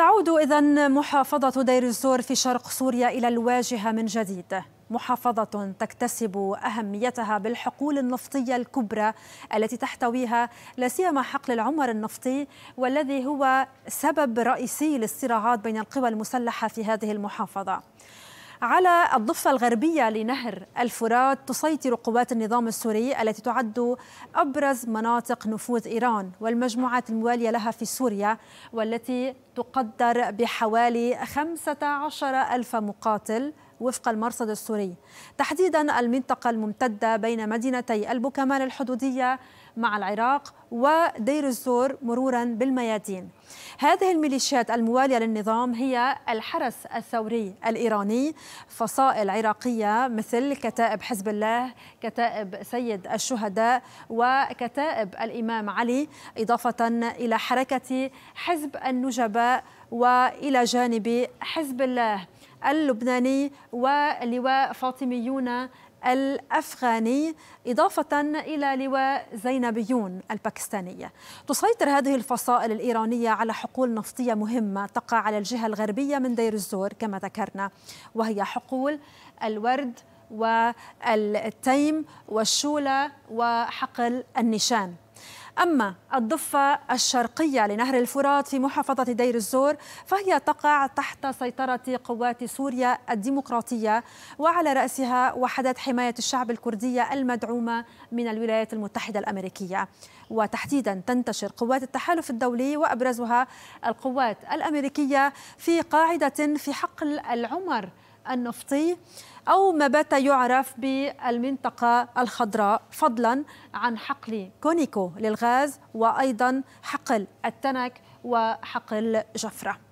تعود إذا محافظة دير الزور في شرق سوريا إلى الواجهة من جديد محافظة تكتسب أهميتها بالحقول النفطية الكبرى التي تحتويها لا سيما حقل العمر النفطي والذي هو سبب رئيسي للصراعات بين القوى المسلحة في هذه المحافظة. على الضفة الغربية لنهر الفرات تسيطر قوات النظام السوري التي تعد أبرز مناطق نفوذ إيران والمجموعات الموالية لها في سوريا والتي تقدر بحوالي 15 ألف مقاتل وفق المرصد السوري تحديدا المنطقة الممتدة بين مدينتي البكمان الحدودية مع العراق ودير الزور مرورا بالميادين هذه الميليشيات الموالية للنظام هي الحرس الثوري الإيراني فصائل عراقية مثل كتائب حزب الله كتائب سيد الشهداء وكتائب الإمام علي إضافة إلى حركة حزب النجباء وإلى جانب حزب الله اللبناني ولواء فاطميون الافغاني اضافه الى لواء زينبيون الباكستانيه. تسيطر هذه الفصائل الايرانيه على حقول نفطيه مهمه تقع على الجهه الغربيه من دير الزور كما ذكرنا وهي حقول الورد والتيم والشولى وحقل النشان. أما الضفة الشرقية لنهر الفرات في محافظة دير الزور فهي تقع تحت سيطرة قوات سوريا الديمقراطية وعلى رأسها وحدات حماية الشعب الكردية المدعومة من الولايات المتحدة الأمريكية وتحديدا تنتشر قوات التحالف الدولي وأبرزها القوات الأمريكية في قاعدة في حقل العمر النفطي أو ما بات يعرف بالمنطقة الخضراء فضلا عن حقل كونيكو للغاز وأيضا حقل التنك وحقل جفره